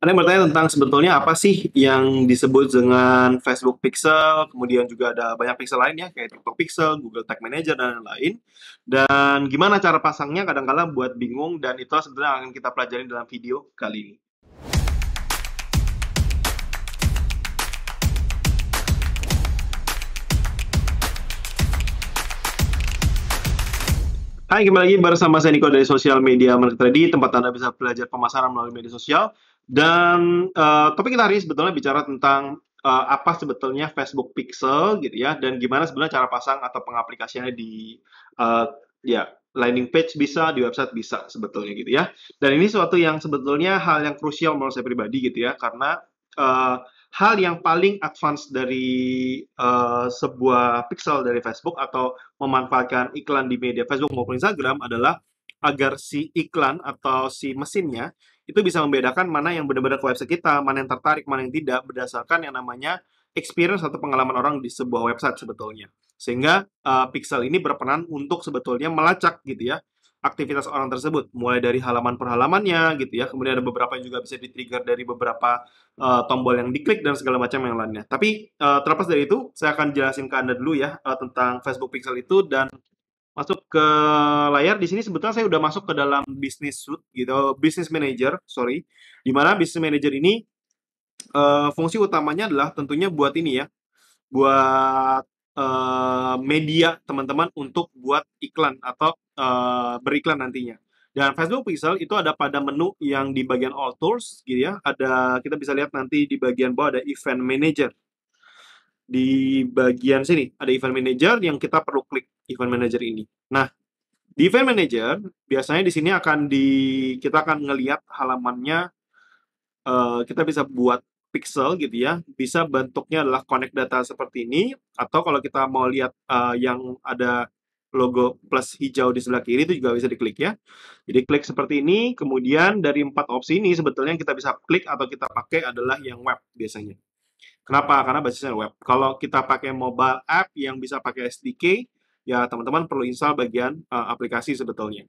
Anda bertanya tentang sebetulnya apa sih yang disebut dengan Facebook Pixel, kemudian juga ada banyak pixel lainnya kayak TikTok Pixel, Google Tag Manager dan lain-lain. Dan gimana cara pasangnya kadang-kala -kadang buat bingung dan itu sebenarnya akan kita pelajari dalam video kali ini. Hai, kembali lagi bersama saya Niko dari Social Media Marketing, tempat Anda bisa belajar pemasaran melalui media sosial dan uh, topik kita hari ini sebetulnya bicara tentang uh, apa sebetulnya Facebook Pixel gitu ya, dan gimana sebenarnya cara pasang atau pengaplikasiannya di uh, ya landing page bisa, di website bisa sebetulnya gitu ya. Dan ini suatu yang sebetulnya hal yang krusial menurut saya pribadi gitu ya, karena uh, hal yang paling advance dari uh, sebuah pixel dari Facebook atau memanfaatkan iklan di media Facebook maupun Instagram adalah agar si iklan atau si mesinnya itu bisa membedakan mana yang benar-benar ke website kita, mana yang tertarik, mana yang tidak berdasarkan yang namanya experience atau pengalaman orang di sebuah website sebetulnya. Sehingga uh, pixel ini berperan untuk sebetulnya melacak gitu ya aktivitas orang tersebut, mulai dari halaman per halamannya gitu ya. Kemudian ada beberapa yang juga bisa di-trigger dari beberapa uh, tombol yang diklik dan segala macam yang lainnya. Tapi uh, terlepas dari itu, saya akan jelasin ke Anda dulu ya uh, tentang Facebook Pixel itu dan masuk ke layar di sini sebetulnya saya udah masuk ke dalam business suite gitu business manager sorry di mana business manager ini uh, fungsi utamanya adalah tentunya buat ini ya buat uh, media teman-teman untuk buat iklan atau uh, beriklan nantinya dan Facebook Pixel itu ada pada menu yang di bagian All Tools gitu ya ada kita bisa lihat nanti di bagian bawah ada Event Manager di bagian sini ada Event Manager yang kita perlu klik event manager ini. Nah, di event manager biasanya di sini akan di kita akan ngelihat halamannya uh, kita bisa buat pixel gitu ya. Bisa bentuknya adalah connect data seperti ini atau kalau kita mau lihat uh, yang ada logo plus hijau di sebelah kiri itu juga bisa diklik ya. Jadi klik seperti ini, kemudian dari empat opsi ini sebetulnya kita bisa klik atau kita pakai adalah yang web biasanya. Kenapa? Karena basisnya web. Kalau kita pakai mobile app yang bisa pakai SDK, ya teman-teman perlu install bagian uh, aplikasi sebetulnya.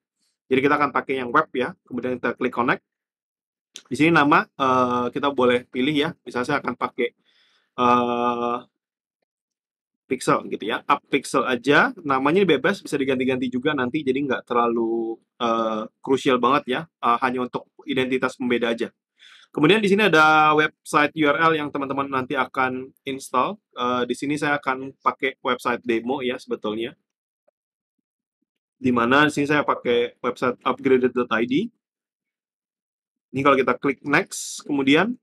Jadi kita akan pakai yang web ya, kemudian kita klik connect. Di sini nama uh, kita boleh pilih ya, misalnya saya akan pakai uh, pixel gitu ya, up pixel aja. Namanya bebas, bisa diganti-ganti juga nanti, jadi nggak terlalu krusial uh, banget ya, uh, hanya untuk identitas pembeda aja. Kemudian di sini ada website URL yang teman-teman nanti akan install. Uh, di sini saya akan pakai website demo ya sebetulnya di mana di sini saya pakai website upgraded.id. Ini kalau kita klik next, kemudian,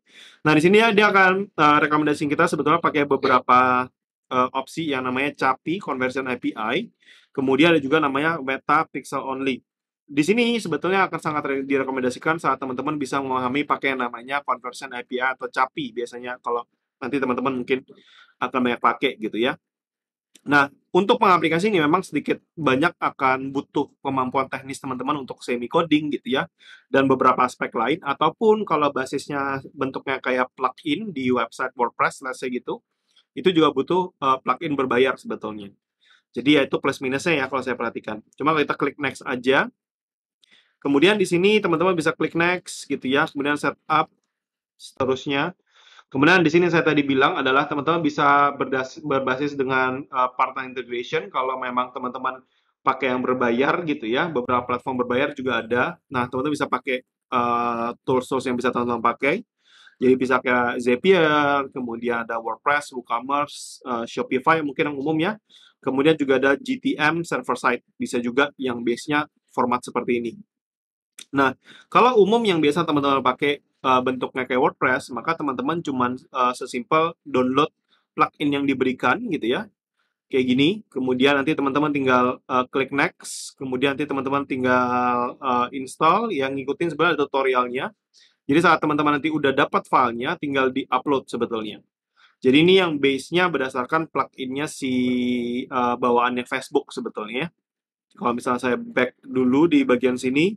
nah di sini ya dia akan uh, rekomendasi kita sebetulnya pakai beberapa uh, opsi yang namanya CAPI Conversion API, kemudian ada juga namanya Meta Pixel Only. Di sini sebetulnya akan sangat direkomendasikan saat teman-teman bisa memahami pakai yang namanya Conversion API atau CAPI biasanya kalau nanti teman-teman mungkin akan banyak pakai gitu ya. Nah, untuk mengaplikasi ini memang sedikit banyak akan butuh kemampuan teknis teman-teman untuk semi coding gitu ya dan beberapa aspek lain ataupun kalau basisnya bentuknya kayak plugin di website WordPress lah say gitu itu juga butuh uh, plugin berbayar sebetulnya. Jadi ya itu plus minusnya ya kalau saya perhatikan. Cuma kita klik next aja. Kemudian di sini teman-teman bisa klik next gitu ya, kemudian setup seterusnya. Kemudian di sini saya tadi bilang adalah teman-teman bisa berdas berbasis dengan uh, partner integration kalau memang teman-teman pakai yang berbayar gitu ya. Beberapa platform berbayar juga ada. Nah, teman-teman bisa pakai uh, eh, tools-tools yang bisa teman-teman pakai. Jadi bisa kayak Zapier, kemudian ada WordPress, WooCommerce, uh, Shopify mungkin yang umum ya. Kemudian juga ada GTM server side, bisa juga yang biasanya format seperti ini. Nah, kalau umum yang biasa teman-teman pakai Eh, bentuknya kayak WordPress, maka teman-teman cuma uh, eh, sesimpel download plugin yang diberikan gitu ya. Kayak gini, kemudian nanti teman-teman tinggal uh, klik next, kemudian nanti teman-teman tinggal uh, install yang ngikutin sebenarnya tutorialnya. Jadi saat teman-teman nanti udah dapat filenya, tinggal di-upload sebetulnya. Jadi ini yang base-nya berdasarkan plugin-nya si uh, bawaannya Facebook sebetulnya. Kalau misalnya saya back dulu di bagian sini,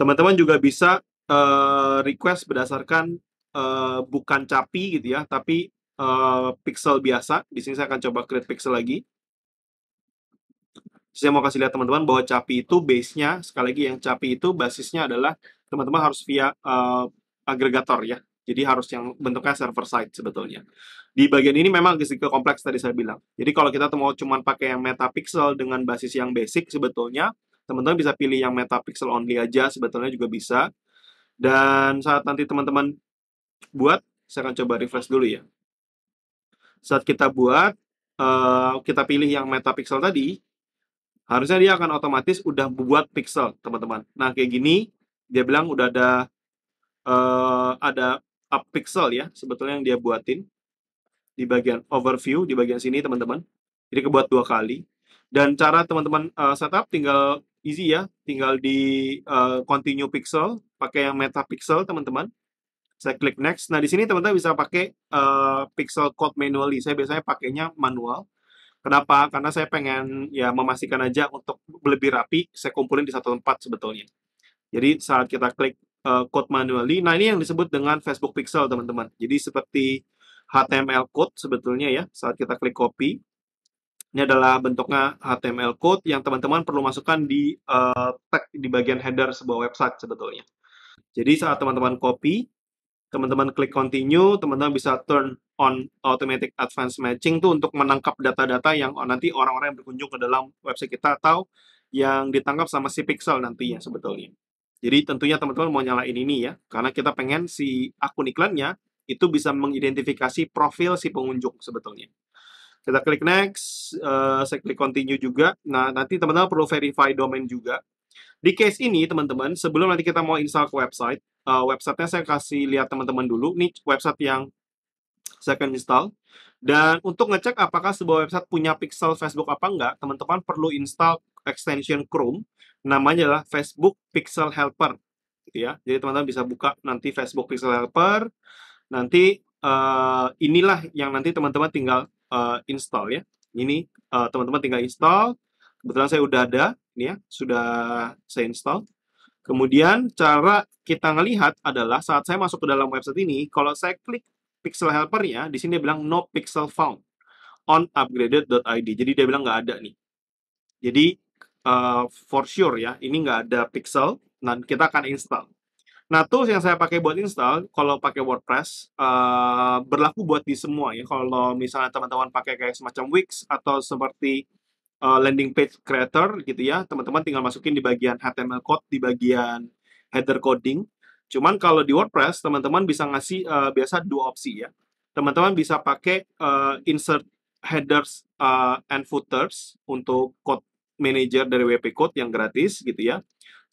teman-teman juga bisa uh, request berdasarkan uh, bukan capi gitu ya, tapi uh, pixel biasa. Di sini saya akan coba create pixel lagi. Saya mau kasih lihat teman-teman bahwa capi itu base-nya, sekali lagi yang capi itu basisnya adalah teman-teman harus via uh, agregator ya. Jadi harus yang bentuknya server side sebetulnya. Di bagian ini memang agak sedikit kompleks tadi saya bilang. Jadi kalau kita mau cuma pakai yang metapixel dengan basis yang basic sebetulnya, teman-teman bisa pilih yang metapixel only aja sebetulnya juga bisa dan saat nanti teman-teman buat, saya akan coba refresh dulu ya. Saat kita buat, eh, kita pilih yang metapixel tadi, harusnya dia akan otomatis udah buat pixel, teman-teman. Nah, kayak gini, dia bilang udah ada eh, ada up pixel ya, sebetulnya yang dia buatin di bagian overview, di bagian sini, teman-teman. Jadi kebuat dua kali. Dan cara teman-teman eh, setup tinggal easy ya, tinggal di uh, continue pixel, pakai yang meta pixel teman-teman. Saya klik next. Nah, di sini teman-teman bisa pakai uh, pixel code manually. Saya biasanya pakainya manual. Kenapa? Karena saya pengen ya memastikan aja untuk lebih rapi, saya kumpulin di satu tempat sebetulnya. Jadi saat kita klik uh, code manually, nah ini yang disebut dengan Facebook Pixel teman-teman. Jadi seperti HTML code sebetulnya ya, saat kita klik copy, ini adalah bentuknya HTML code yang teman-teman perlu masukkan di uh, tag di bagian header sebuah website sebetulnya. Jadi saat teman-teman copy, teman-teman klik continue, teman-teman bisa turn on automatic advanced matching tuh untuk menangkap data-data yang nanti orang-orang yang berkunjung ke dalam website kita atau yang ditangkap sama si pixel nantinya sebetulnya. Jadi tentunya teman-teman mau nyalain ini ya, karena kita pengen si akun iklannya itu bisa mengidentifikasi profil si pengunjung sebetulnya. Kita klik next, uh, saya klik continue juga. Nah, nanti teman-teman perlu verify domain juga. Di case ini, teman-teman, sebelum nanti kita mau install ke website, uh, websitenya saya kasih lihat teman-teman dulu. Ini website yang saya akan install. Dan untuk ngecek apakah sebuah website punya pixel Facebook apa enggak, teman-teman perlu install extension Chrome. Namanya adalah Facebook Pixel Helper. Gitu ya. Jadi teman-teman bisa buka nanti Facebook Pixel Helper. Nanti uh, inilah yang nanti teman-teman tinggal uh, install ya. Ini eh, teman-teman uh, tinggal install. Kebetulan saya udah ada, ini ya, sudah saya install. Kemudian cara kita ngelihat adalah saat saya masuk ke dalam website ini, kalau saya klik pixel helpernya, di sini dia bilang no pixel found on upgraded.id. Jadi dia bilang nggak ada nih. Jadi uh, for sure ya, ini nggak ada pixel. dan kita akan install. Nah, tools yang saya pakai buat install, kalau pakai WordPress, uh, berlaku buat di semua ya. Kalau misalnya teman-teman pakai kayak semacam Wix atau seperti uh, landing page creator gitu ya, teman-teman tinggal masukin di bagian HTML code, di bagian header coding. Cuman kalau di WordPress, teman-teman bisa ngasih uh, biasa dua opsi ya. Teman-teman bisa pakai uh, insert headers uh, and footers untuk code manager dari WP Code yang gratis gitu ya.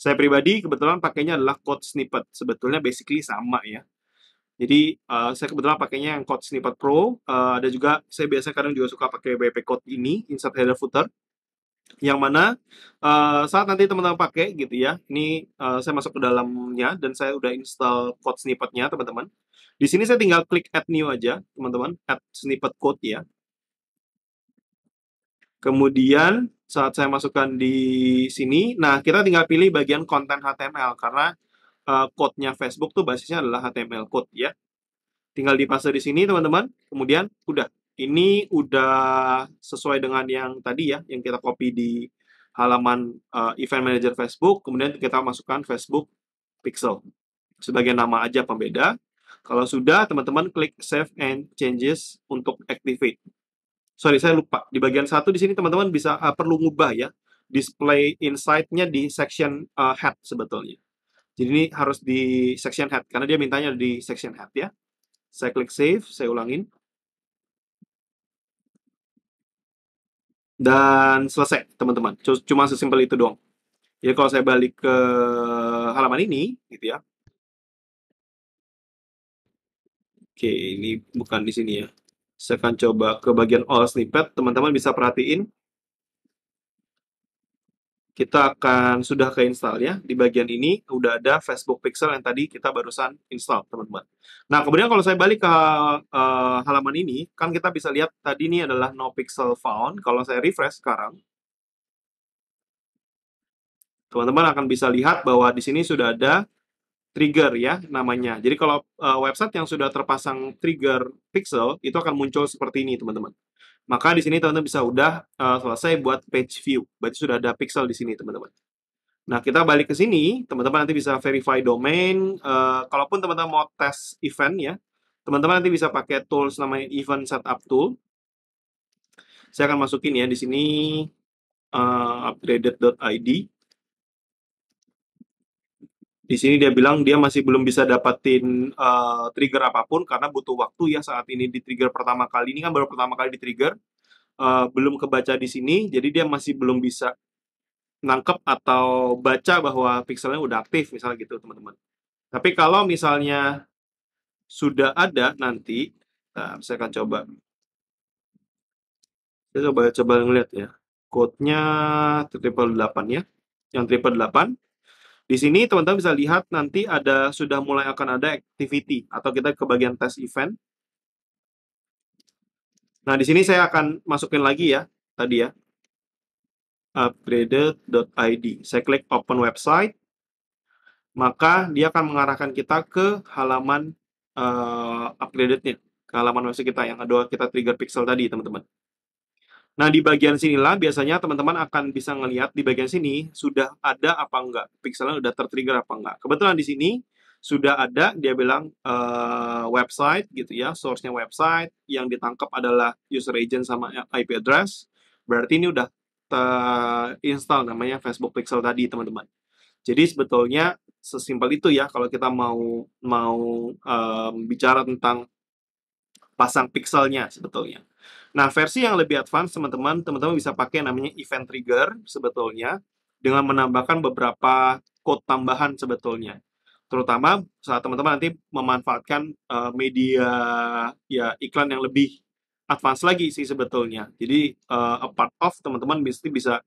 Saya pribadi kebetulan pakainya adalah code snippet. Sebetulnya basically sama ya. Jadi uh, saya kebetulan pakainya yang code snippet pro. Uh, eh, ada juga saya biasa kadang juga suka pakai WP code ini insert header footer. Yang mana uh, saat nanti teman-teman pakai gitu ya. Ini uh, saya masuk ke dalamnya dan saya udah install code snippetnya teman-teman. Di sini saya tinggal klik add new aja teman-teman. Add snippet code ya. Kemudian saat saya masukkan di sini, nah kita tinggal pilih bagian konten HTML karena eh, code-nya Facebook tuh basisnya adalah HTML code ya. Tinggal dipasang di sini teman-teman, kemudian udah. Ini udah sesuai dengan yang tadi ya, yang kita copy di halaman uh, event manager Facebook, kemudian kita masukkan Facebook Pixel sebagai nama aja pembeda. Kalau sudah, teman-teman klik save and changes untuk activate sorry saya lupa di bagian satu di sini teman-teman bisa uh, perlu ngubah ya display insight-nya di section uh, head sebetulnya. Jadi ini harus di section head karena dia mintanya di section head ya. Saya klik save, saya ulangin. Dan selesai, teman-teman. Cuma sesimpel itu doang. ya kalau saya balik ke halaman ini, gitu ya. Oke, ini bukan di sini ya. Saya akan coba ke bagian all snippet, teman-teman bisa perhatiin. Kita akan sudah ke install ya. Di bagian ini udah ada Facebook Pixel yang tadi kita barusan install, teman-teman. Nah, kemudian kalau saya balik ke uh, halaman ini, kan kita bisa lihat tadi ini adalah no pixel found. Kalau saya refresh sekarang, teman-teman akan bisa lihat bahwa di sini sudah ada trigger ya namanya. Jadi kalau uh, website yang sudah terpasang trigger pixel itu akan muncul seperti ini teman-teman. Maka di sini teman-teman bisa udah uh, selesai buat page view. Berarti sudah ada pixel di sini teman-teman. Nah kita balik ke sini, teman-teman nanti bisa verify domain. Uh, kalaupun teman-teman mau tes event ya, teman-teman nanti bisa pakai tools namanya event setup tool. Saya akan masukin ya di sini uh, upgraded.id di sini dia bilang dia masih belum bisa dapatin uh, eh, trigger apapun karena butuh waktu ya saat ini di trigger pertama kali ini kan baru pertama kali di trigger uh, belum kebaca di sini jadi dia masih belum bisa nangkep atau baca bahwa pixelnya udah aktif misalnya gitu teman-teman tapi kalau misalnya sudah ada nanti nah, saya akan coba saya coba coba ngeliat ya code-nya triple 8 ya yang triple 8 di sini teman-teman bisa lihat nanti ada sudah mulai akan ada activity atau kita ke bagian test event. Nah, di sini saya akan masukin lagi ya tadi ya. upgraded.id. Saya klik open website. Maka dia akan mengarahkan kita ke halaman uh, upgraded-nya, ke halaman website kita yang ada kita trigger pixel tadi, teman-teman. Nah, di bagian sinilah biasanya teman-teman akan bisa ngelihat di bagian sini sudah ada apa enggak, pixelnya sudah tertrigger apa enggak. Kebetulan di sini sudah ada dia bilang uh, website gitu ya, source-nya website, yang ditangkap adalah user agent sama IP address. Berarti ini udah install namanya Facebook Pixel tadi, teman-teman. Jadi sebetulnya sesimpel itu ya kalau kita mau mau um, bicara tentang pasang pixelnya sebetulnya. Nah, versi yang lebih advance teman-teman, teman-teman bisa pakai namanya event trigger sebetulnya dengan menambahkan beberapa code tambahan sebetulnya. Terutama saat teman-teman nanti memanfaatkan uh, media ya iklan yang lebih advance lagi sih sebetulnya. Jadi uh, a part of teman-teman mesti bisa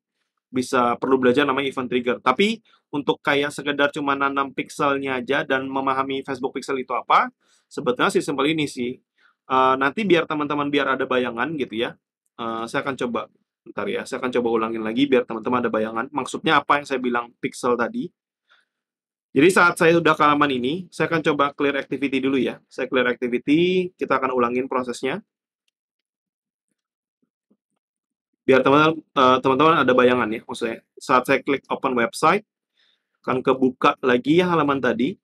bisa perlu belajar namanya event trigger. Tapi untuk kayak sekedar cuma nanam pixelnya aja dan memahami Facebook Pixel itu apa, sebetulnya sih simpel ini sih Eh, nanti biar teman-teman biar ada bayangan gitu ya uh, saya akan coba ntar ya saya akan coba ulangin lagi biar teman-teman ada bayangan maksudnya apa yang saya bilang pixel tadi jadi saat saya sudah kalaman ini saya akan coba clear activity dulu ya saya clear activity kita akan ulangin prosesnya biar teman-teman uh, ada bayangan ya maksudnya saat saya klik open website akan kebuka lagi ya halaman tadi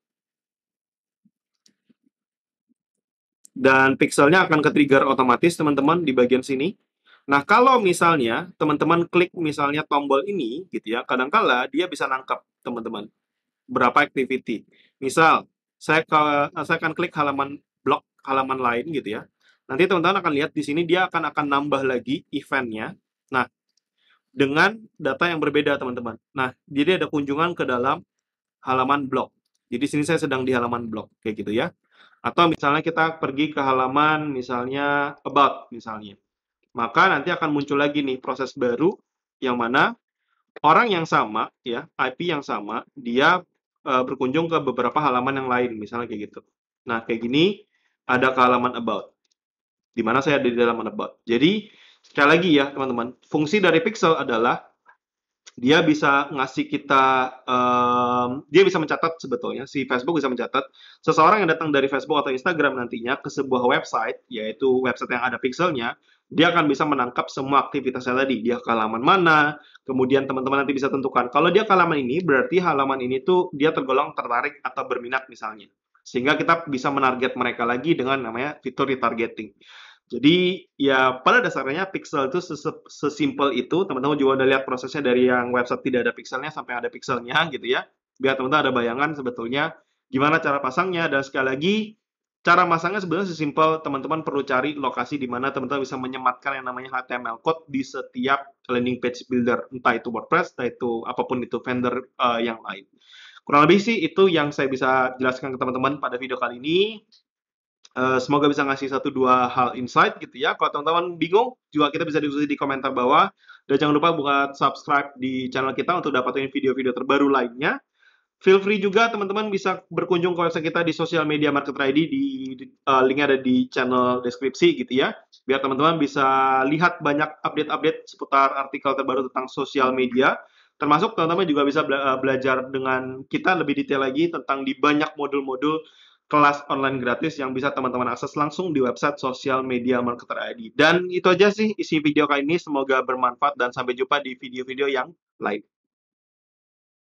dan pixelnya akan ke trigger otomatis teman-teman di bagian sini. Nah, kalau misalnya teman-teman klik misalnya tombol ini gitu ya, kadangkala dia bisa nangkap teman-teman berapa activity. Misal saya ke, saya akan klik halaman blog halaman lain gitu ya. Nanti teman-teman akan lihat di sini dia akan akan nambah lagi eventnya. Nah, dengan data yang berbeda teman-teman. Nah, jadi ada kunjungan ke dalam halaman blog. Jadi sini saya sedang di halaman blog kayak gitu ya. Atau misalnya kita pergi ke halaman misalnya about misalnya. Maka nanti akan muncul lagi nih proses baru yang mana orang yang sama ya, IP yang sama, dia e, berkunjung ke beberapa halaman yang lain misalnya kayak gitu. Nah, kayak gini ada ke halaman about. Di mana saya ada di halaman about. Jadi, sekali lagi ya, teman-teman, fungsi dari pixel adalah dia bisa ngasih kita um, dia bisa mencatat sebetulnya si Facebook bisa mencatat seseorang yang datang dari Facebook atau Instagram nantinya ke sebuah website yaitu website yang ada pixelnya dia akan bisa menangkap semua aktivitasnya tadi dia ke halaman mana kemudian teman-teman nanti bisa tentukan kalau dia ke halaman ini berarti halaman ini tuh dia tergolong tertarik atau berminat misalnya sehingga kita bisa menarget mereka lagi dengan namanya fitur retargeting jadi ya pada dasarnya pixel itu sesimpel itu. Teman-teman juga udah lihat prosesnya dari yang website tidak ada pixelnya sampai ada pixelnya gitu ya. Biar teman-teman ada bayangan sebetulnya gimana cara pasangnya dan sekali lagi cara masangnya sebenarnya sesimpel teman-teman perlu cari lokasi di mana teman-teman bisa menyematkan yang namanya HTML code di setiap landing page builder entah itu WordPress, entah itu apapun itu vendor uh, yang lain. Kurang lebih sih itu yang saya bisa jelaskan ke teman-teman pada video kali ini. Eh, semoga bisa ngasih satu dua hal insight gitu ya. Kalau teman-teman bingung, juga kita bisa diskusi di komentar bawah. Dan jangan lupa buat subscribe di channel kita untuk dapatkan video-video terbaru lainnya. Feel free juga teman-teman bisa berkunjung ke website kita di sosial media Market ID di uh, linknya ada di channel deskripsi gitu ya. Biar teman-teman bisa lihat banyak update-update seputar artikel terbaru tentang sosial media. Termasuk teman-teman juga bisa eh, belajar dengan kita lebih detail lagi tentang di banyak modul-modul kelas online gratis yang bisa teman-teman akses langsung di website sosial Media Marketer ID. Dan itu aja sih isi video kali ini. Semoga bermanfaat dan sampai jumpa di video-video yang lain.